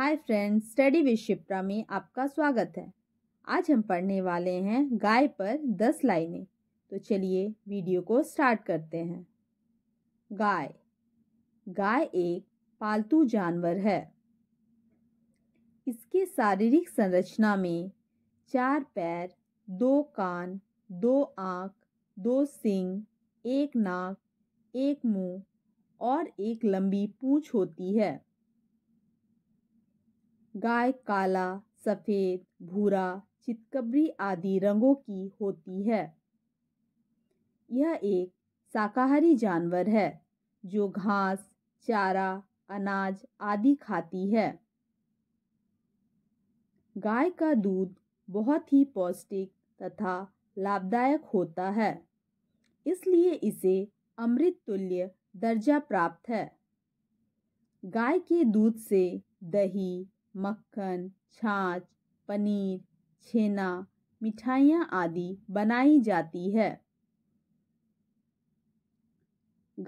hi friends study with Shipra में आपका स्वागत है आज हम पढ़ने वाले हैं गाय पर दस लाइनें तो चलिए वीडियो को स्टार्ट करते हैं गाय गाय एक पालतू जानवर है इसके शारीरिक संरचना में चार पैर दो कान दो आँख दो सिंग एक नाक एक मुंह और एक लंबी पूंछ होती है गाय काला सफेद भूरा चितकबरी आदि रंगों की होती है यह एक शाकाहारी जानवर है जो घास चारा अनाज आदि खाती है गाय का दूध बहुत ही पौष्टिक तथा लाभदायक होता है इसलिए इसे अमृत तुल्य दर्जा प्राप्त है गाय के दूध से दही मक्खन छाछ पनीर छेना मिठाइयाँ आदि बनाई जाती है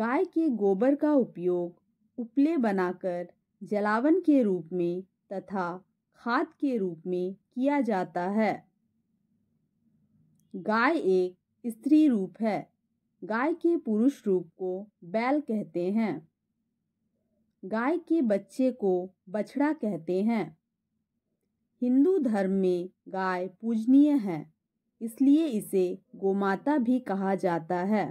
गाय के गोबर का उपयोग उपले बनाकर जलावन के रूप में तथा खाद के रूप में किया जाता है गाय एक स्त्री रूप है गाय के पुरुष रूप को बैल कहते हैं गाय के बच्चे को बछड़ा कहते हैं हिंदू धर्म में गाय पूजनीय है इसलिए इसे गोमाता भी कहा जाता है